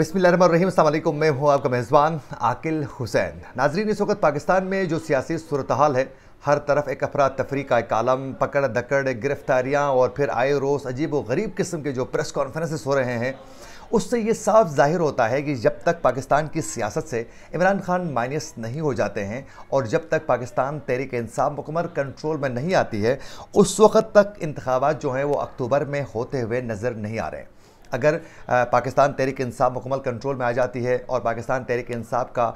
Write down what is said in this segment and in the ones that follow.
अल्लाम मैं हूँ आपका मेज़बान आकिल हुसैन नाजरीन इस वक्त पाकिस्तान में जो सियासी सूरत हाल है हर तरफ एक अफरा तफरी का एक आलम पकड़ दकड़ गिरफ्तारियाँ और फिर आए रोज़ अजीब व गरीब किस्म के जो प्रेस कॉन्फ्रेंसेस हो रहे हैं उससे ये साफ जाहिर होता है कि जब तक पाकिस्तान की सियासत से इमरान खान माइनस नहीं हो जाते हैं और जब तक पाकिस्तान तहरीक इंसाफ मुकमर कंट्रोल में नहीं आती है उस वक्त तक इंतबात जो हैं वो अक्टूबर में होते हुए नज़र नहीं आ रहे हैं अगर पाकिस्तान तहरीक इंसाफ मुकम्मल कंट्रोल में आ जाती है और पाकिस्तान तहरीक इंसाफ का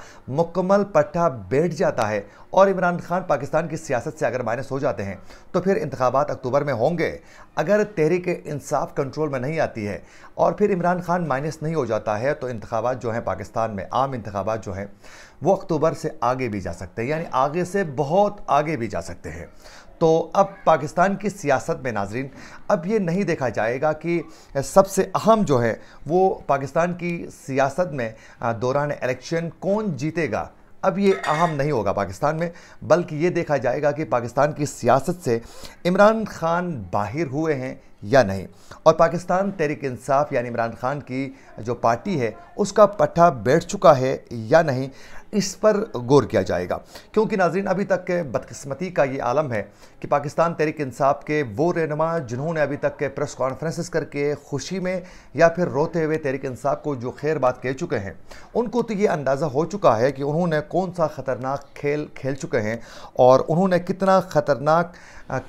मुकम्मल पट्टा बैठ जाता है और इमरान खान पाकिस्तान की सियासत से अगर माइनस हो जाते हैं तो फिर इंतबात अक्टूबर में होंगे अगर तहरीक इंसाफ कंट्रोल में नहीं आती है और फिर इमरान खान माइनस नहीं हो जाता है तो इंतबात जो हैं पाकिस्तान में आम इंतबात जो हैं वो अक्टूबर से आगे भी जा सकते हैं यानी आगे से बहुत आगे भी जा सकते हैं तो अब पाकिस्तान की सियासत में नाजरीन अब ये नहीं देखा जाएगा कि सबसे अहम जो है वो पाकिस्तान की सियासत में दौरान इलेक्शन कौन जीतेगा अब ये अहम नहीं होगा पाकिस्तान में बल्कि ये देखा जाएगा कि पाकिस्तान की सियासत से इमरान खान बाहर हुए हैं या नहीं और पाकिस्तान तहरीक इंसाफ यानी इमरान खान की जो पार्टी है उसका पट्टा बैठ चुका है या नहीं इस पर गौर किया जाएगा क्योंकि नाजरीन अभी तक बदकस्मती का ये आलम है कि पाकिस्तान तहरीक इंसाफ के वो रहनमा जिन्होंने अभी तक के प्रेस कॉन्फ्रेंसिस करके खुशी में या फिर रोते हुए तहरीक इंसाफ को जो खैर बात कह चुके हैं उनको तो ये अंदाज़ा हो चुका है कि उन्होंने कौन सा ख़तरनाक खेल खेल चुके हैं और उन्होंने कितना ख़तरनाक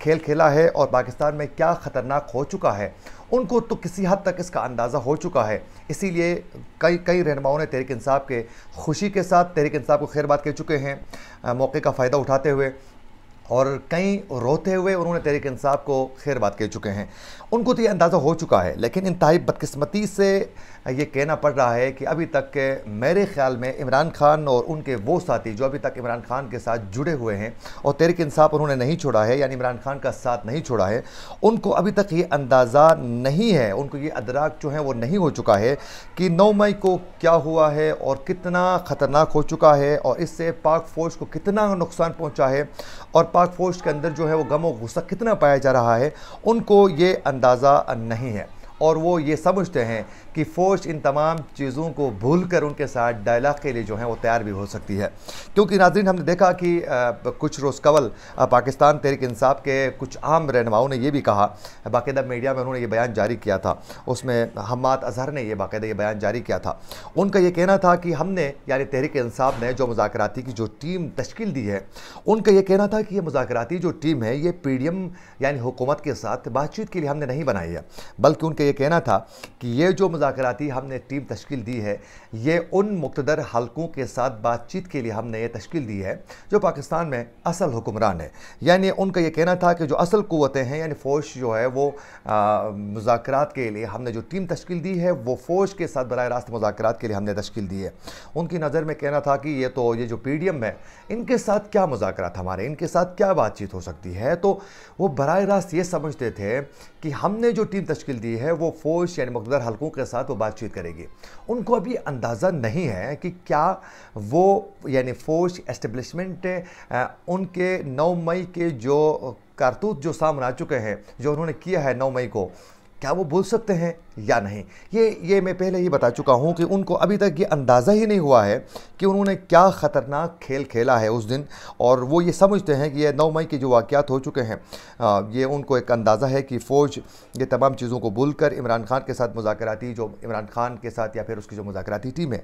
खेल खेला है और पाकिस्तान में क्या ख़तरनाक हो चुका है उनको तो किसी हद तक इसका अंदाज़ा हो चुका है इसीलिए कई कई रहनुमाओं ने तहरीक इंसाफ के खुशी के साथ तहरीक इंसाफ को बात कर चुके हैं मौके का फ़ायदा उठाते हुए और कई रोते हुए उन्होंने तहरीक इंसाफ को खैर बात कह चुके हैं उनको तो ये अंदाज़ा हो चुका है लेकिन इंतहाई बदकस्मती से ये कहना पड़ रहा है कि अभी तक मेरे ख्याल में इमरान खान और उनके वो साथी जो अभी तक इमरान खान के साथ जुड़े हुए हैं और तहरीक इंसाफ उन्होंने नहीं छोड़ा है यानी इमरान खान का साथ नहीं छोड़ा है उनको अभी तक ये अंदाज़ा नहीं है उनको ये अदराक जो है वो नहीं हो चुका है कि नौ मई को क्या हुआ है और कितना ख़तरनाक हो चुका है और इससे पाक फ़ौज को कितना नुकसान पहुँचा है और पाक फोर्स के अंदर जो है वो गम और गुस्सा कितना पाया जा रहा है उनको ये अंदाज़ा नहीं है और वो ये समझते हैं कि फ़ौज इन तमाम चीज़ों को भूल कर उनके साथ डायलाग के लिए जो है वो तैयार भी हो सकती है क्योंकि नाजरीन हमने देखा कि कुछ रोज़ कवल पाकिस्तान तहरीक इंसाफ के कुछ आम रहनुमाओं ने यह भी कहा बाकायदा मीडिया में उन्होंने ये बयान जारी किया था उसमें हमाद अजहर ने यह बाकायदा ये बयान जारी किया था उनका यह कहना था कि हमने यानी तहरीक इंसाफ ने जो मुजाकराती की जो टीम तश्कील दी है उनका यह कहना था कि यह मुजाकराती जो टीम है ये पी डी एम यानी हुकूमत के साथ बातचीत के लिए हमने नहीं बनाई है बल्कि उनके ये कहना था कि ये जो मुजाकती हमने टीम तश्कील दी है ये उन मुख्तर हलकों के साथ बातचीत के लिए हमने ये तश्कील दी है जो पाकिस्तान में असल हुक्मरान है यानी उनका ये कहना था कि जो असल क़वतें हैं यानी फ़ौज जो है वो मुजाकर के लिए हमने जो टीम तश्कील दी है वो फ़ौज के साथ बर रास्त मुजाकर के लिए हमने तश्कील दी है उनकी नज़र में कहना था कि ये तो ये जो पी डी एम है इनके साथ क्या मुजाकर हमारे इनके साथ क्या बातचीत हो सकती है तो वो बर रास्त ये समझते थे कि हमने जो टीम तश्कील दी है वो फोर्स यानी मकदार हलकों के साथ वो बातचीत करेगी उनको अभी अंदाज़ा नहीं है कि क्या वो यानी फोर्स एस्टेब्लिशमेंट उनके नौ मई के जो कारतूत जो सामने आ चुके हैं जो उन्होंने किया है नौ मई को क्या वो बोल सकते हैं या नहीं ये ये मैं पहले ही बता चुका हूँ कि उनको अभी तक ये अंदाज़ा ही नहीं हुआ है कि उन्होंने क्या ख़तरनाक खेल खेला है उस दिन और वो ये समझते हैं कि ये नौ मई के जो वाक़ात हो चुके हैं ये उनको एक अंदाज़ा है कि फ़ौज ये तमाम चीज़ों को भूल कर इमरान खान के साथ मुजाकराती जो इमरान खान के साथ या फिर उसकी जो मुजाकराती टीम है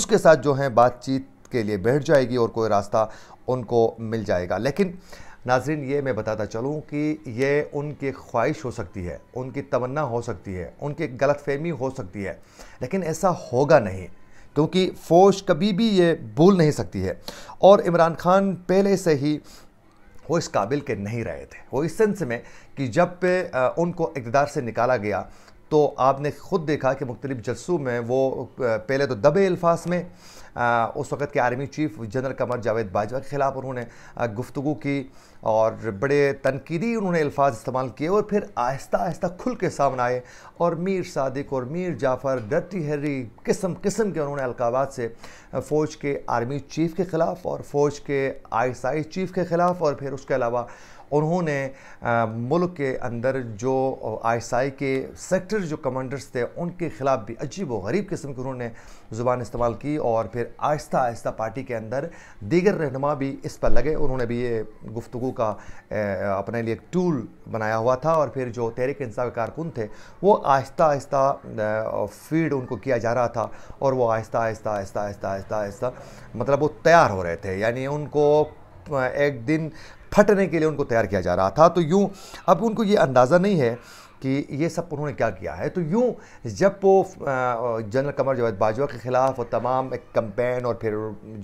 उसके साथ जो है बातचीत के लिए बैठ जाएगी और कोई रास्ता उनको मिल जाएगा लेकिन नाजरीन ये मैं बताता चलूँ कि ये उनकी ख्वाहिश हो सकती है उनकी तमन्ना हो सकती है उनकी गलत फहमी हो सकती है लेकिन ऐसा होगा नहीं क्योंकि फौज कभी भी ये भूल नहीं सकती है और इमरान खान पहले से ही वो इस काबिल के नहीं रहे थे वो इस सेंस में कि जब पे उनको इकतदार से निकाला गया तो आपने ख़ुद देखा कि मुख्तलिफ जलसों में वो पहले तो दबे अल्फाज में आ, उस वक्त के army chief general Qamar Javed Bajwa के ख़िलाफ़ उन्होंने गुफ्तु की और बड़े तनकीदी उन्होंने अल्फाज इस्तेमाल किए और फिर आहिस्ता आहिस्ता खुल के सामने आए और मीर सादिक और मीर जाफ़र डरती हरी किस्म किस्म के उन्होंने अलकाबाद से फ़ौज के आर्मी चीफ़ के ख़िलाफ़ और फ़ौज के आई चीफ़ के ख़िलाफ़ और फिर उसके अलावा उन्होंने मुल्क के अंदर जो आई के सेक्टर जो कमांडर्स थे उनके ख़िलाफ़ भी अजीब व गरीब किस्म की उन्होंने ज़ुबान इस्तेमाल की और फिर आहिस्ता आहिस्ता पार्टी के अंदर दीगर रहनमा भी इस पर लगे उन्होंने भी ये गुफ्तु का अपने लिए एक टूल बनाया हुआ था और फिर जो तहरीक इंसाफ कारकुन थे वो आहिस्ता आहिस्ता फीड उनको किया जा रहा था और वो आहिस्ता आहिस्ता आहिस्ता आहिस्ता आहिस्ता आहिस्ता मतलब वो तैयार हो रहे थे यानी उनको एक दिन फटने के लिए उनको तैयार किया जा रहा था तो यूँ अब उनको ये अंदाज़ा नहीं है कि ये सब उन्होंने क्या किया है तो यूँ जब वो जनरल कमर जवेद बाजवा के ख़िलाफ़ और तमाम एक कम्पेन और फिर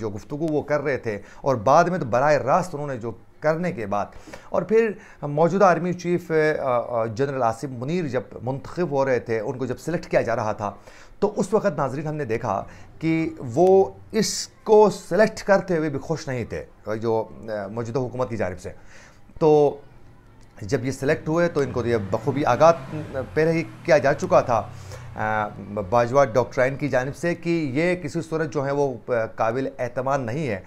जो गुफ्तु वो कर रहे थे और बाद में तो बर रास्त उन्होंने जो करने के बाद और फिर मौजूदा army chief general Asif Munir जब मुंतखब हो रहे थे उनको जब सिलेक्ट किया जा रहा था तो उस वक्त नाजरीन हमने देखा कि वो इसको सिलेक्ट करते हुए भी खुश नहीं थे जो मौजूदा हुकूमत की जानब से तो जब ये सिलेक्ट हुए तो इनको ये बखूबी आगात पहले ही किया जा चुका था बाजवा डॉक्ट्राइन की जानब से कि ये किसी सूरत जो है वो काबिल अहतमान नहीं है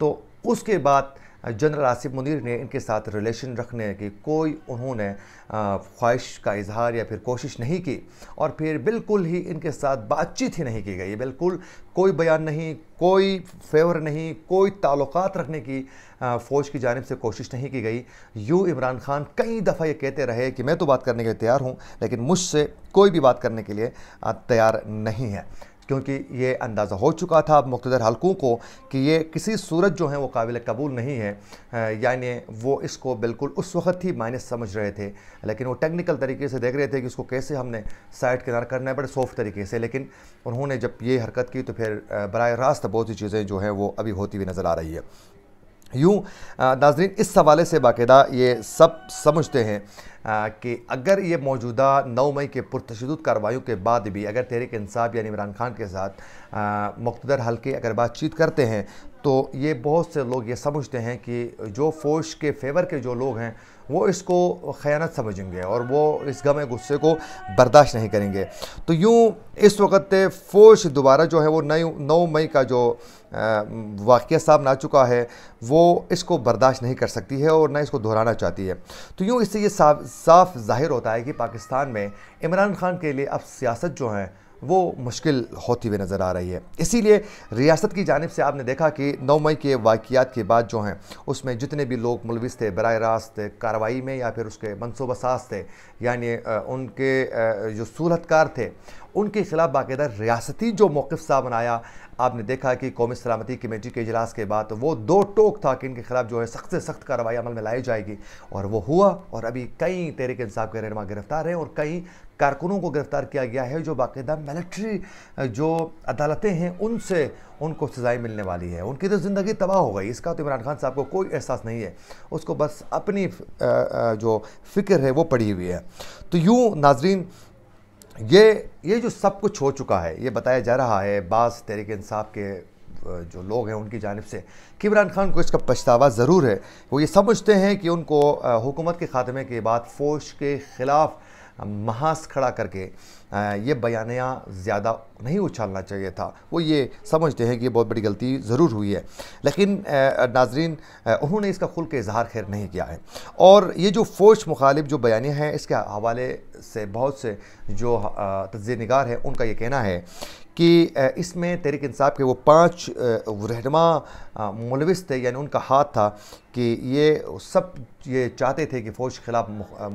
तो उसके बाद जनरल आसिफ मुनीर ने इनके साथ रिलेशन रखने की कोई उन्होंने ख्वाहिश का इजहार या फिर कोशिश नहीं की और फिर बिल्कुल ही इनके साथ बातचीत ही नहीं की गई बिल्कुल कोई बयान नहीं कोई फेवर नहीं कोई ताल्लुक रखने की फ़ौज की जानब से कोशिश नहीं की गई यू इमरान खान कई दफ़ा ये कहते रहे कि मैं तो बात करने के लिए तैयार हूँ लेकिन मुझसे कोई भी बात करने के लिए तैयार नहीं है क्योंकि ये अंदाज़ा हो चुका था मुख्तर हलकों को कि ये किसी सूरत जो है वो काबिल कबूल नहीं है यानी वो इसको बिल्कुल उस वक्त ही माइनस समझ रहे थे लेकिन वो टेक्निकल तरीके से देख रहे थे कि इसको कैसे हमने साइड किनार करना है बड़े सॉफ्ट तरीके से लेकिन उन्होंने जब ये हरकत की तो फिर बर रास्त बहुत सी चीज़ें जो हैं वो अभी होती हुई नज़र आ रही है यूँ नाजरीन इस हवाले से बाकायदा ये सब समझते हैं कि अगर ये मौजूदा नौ मई के पुरतशद कार्रवाई के बाद भी अगर तहरीक इंसाफ यानी इमरान खान के साथ मकतदर हल्के अगर बातचीत करते हैं तो ये बहुत से लोग ये समझते हैं कि जो फौज के फेवर के जो लोग हैं वो इसको खयानत समझेंगे और वो इस गम गुस्से को बर्दाश्त नहीं करेंगे तो यूँ इस वक्त फौज दोबारा जो है वो नई नौ मई का जो वाक़ सामने आ चुका है वो इसको बर्दाश्त नहीं कर सकती है और ना इसको दोहराना चाहती है तो यूँ इससे ये साफ जाहिर होता है कि पाकिस्तान में इमरान खान के लिए अब सियासत जो है वो मुश्किल होती हुई नज़र आ रही है इसीलिए रियासत की जानब से आपने देखा कि नौ मई के वाकियात के बाद जो हैं उसमें जितने भी लोग मुलविस थे बर रास्त कार्रवाई में या फिर उसके मनसूबा साज थे यानी उनके जो सूलहतकार थे उनके खिलाफ बाकायदा रियासती जो मौक़ सा बनाया आपने देखा कि कौमी सलामती कमेटी के अजलास के बाद तो वो दो टोक था कि इनके खिलाफ जो है सख्त से सख्त कार्रवाई अमल में लाई जाएगी और वो हुआ और अभी कई के इंसाफ के रहनमा गिरफ्तार हैं और कई कारकुनों को गिरफ्तार किया गया है जो बाकायदा मिलिट्री जो अदालतें हैं उनसे उनको सजाएं मिलने वाली है उनकी तो ज़िंदगी तबाह हो गई इसका तो इमरान खान साहब को कोई एहसास नहीं है उसको बस अपनी जो फिक्र है वो पड़ी हुई है तो यूँ नाजरीन ये ये जो सब कुछ हो चुका है ये बताया जा रहा है बास तहरीक इंसाफ के जो लोग हैं उनकी जानब से कि इमरान खान को इसका पछतावा ज़रूर है वो ये समझते हैं कि उनको हुकूमत के खात्मे के बाद फौज के ख़िलाफ़ महास खड़ा करके ये बयानियाँ ज़्यादा नहीं उछालना चाहिए था वो ये समझते हैं कि ये बहुत बड़ी गलती ज़रूर हुई है लेकिन नाजरीन उन्होंने इसका खुल के इजहार खैर नहीं किया है और ये जो फौज मुखालिफ जो बयानियाँ हैं इसके हवाले से बहुत से जो तजय नगार हैं उनका ये कहना है कि इसमें तहरीक इंसाफ के वो पांच रहनमा मुलविस थे यानी उनका हाथ था कि ये सब ये चाहते थे कि फ़ौज के ख़िलाफ़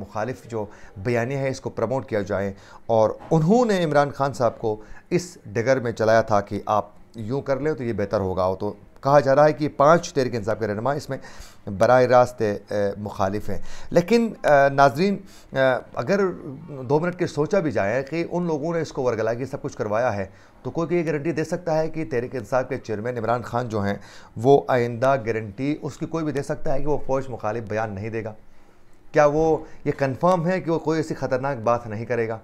मुखालिफ जो बयानी है इसको प्रमोट किया जाए और उन्होंने इमरान खान साहब को इस डगर में चलाया था कि आप यूँ कर लें तो ये बेहतर होगा तो कहा जा रहा है कि पाँच तहरीक इंसाफ के रहनमा इसमें बर रास्त मुखालिफ हैं लेकिन नाजरीन अगर दो मिनट के सोचा भी जाए कि उन लोगों ने इसको वर्गला कि सब कुछ करवाया है तो कोई ये गारंटी दे सकता है कि तहरीक इंसाफ के चेयरमैन इमरान खान जो हैं वो आइंदा गारंटी उसकी कोई भी दे सकता है कि वो फौज मुखालिफ बयान नहीं देगा क्या वो ये कन्फर्म है कि वो कोई ऐसी ख़तरनाक बात नहीं करेगा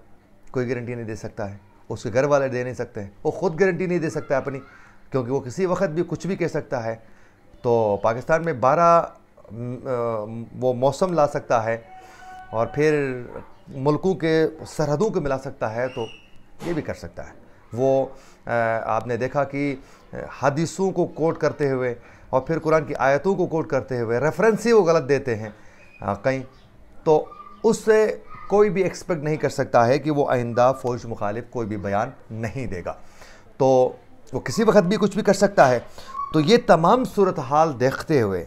कोई गारंटी नहीं दे सकता है उसके घर वाले दे नहीं सकते वो ख़ुद गारंटी नहीं दे सकता अपनी क्योंकि वो किसी वक्त भी कुछ भी कह सकता है तो पाकिस्तान में 12 वो मौसम ला सकता है और फिर मुल्कों के सरहदों को मिला सकता है तो ये भी कर सकता है वो आपने देखा कि हदीसों को कोट करते हुए और फिर कुरान की आयतों को कोट करते हुए रेफरेंस ही वो गलत देते हैं कहीं तो उससे कोई भी एक्सपेक्ट नहीं कर सकता है कि वो आइंदा फौज मुखालिफ कोई भी बयान नहीं देगा तो वो किसी वक्त भी कुछ भी कर सकता है तो ये तमाम सूरत हाल देखते हुए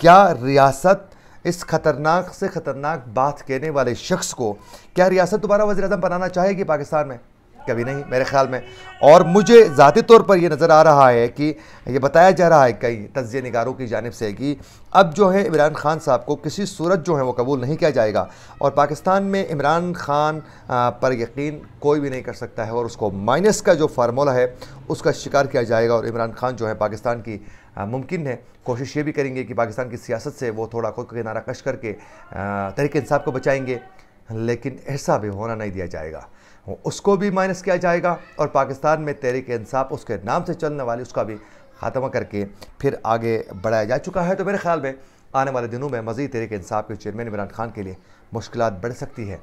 क्या रियासत इस खतरनाक से ख़तरनाक बात कहने वाले शख्स को क्या रियासत दोबारा वजी बनाना चाहेगी पाकिस्तान में कभी नहीं मेरे ख्याल में और मुझे ज़ाती तौर पर यह नज़र आ रहा है कि यह बताया जा रहा है कई तजिए नगारों की जानब से कि अब जो है इमरान खान साहब को किसी सूरत जो है वो कबूल नहीं किया जाएगा और पाकिस्तान में इमरान खान पर यकीन कोई भी नहीं कर सकता है और उसको माइनस का जो फार्मूला है उसका शिकार किया जाएगा और इमरान खान जो है पाकिस्तान की मुमकिन है कोशिश ये भी करेंगे कि पाकिस्तान की सियासत से वो थोड़ा खुद किनारा कश करके तहरीक इंसाफ को बचाएंगे लेकिन ऐसा भी होना नहीं दिया जाएगा उसको भी माइनस किया जाएगा और पाकिस्तान में तहरीक इंसाफ उसके नाम से चलने वाली उसका भी खात्मा करके फिर आगे बढ़ाया जा चुका है तो मेरे ख्याल में आने वाले दिनों में मज़ीद तहरीक इंसाफ के चेयरमैन इमरान खान के लिए मुश्किल बढ़ सकती है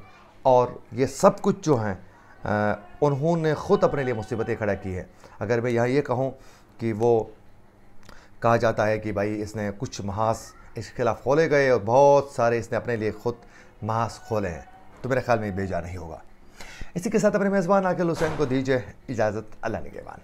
और ये सब कुछ जो हैं उन्होंने ख़ुद अपने लिए मुसीबतें खड़ा की है अगर मैं यहाँ ये कहूँ कि वो कहा जाता है कि भाई इसने कुछ महाज इसके खिलाफ खोले गए और बहुत सारे इसने अपने लिए ख़ुद महाज खोले हैं तो मेरे ख्याल में भेजा नहीं होगा इसी के साथ अपने मेज़बान आकिल हुसैन को दीजिए इजाज़त अल्लाह ने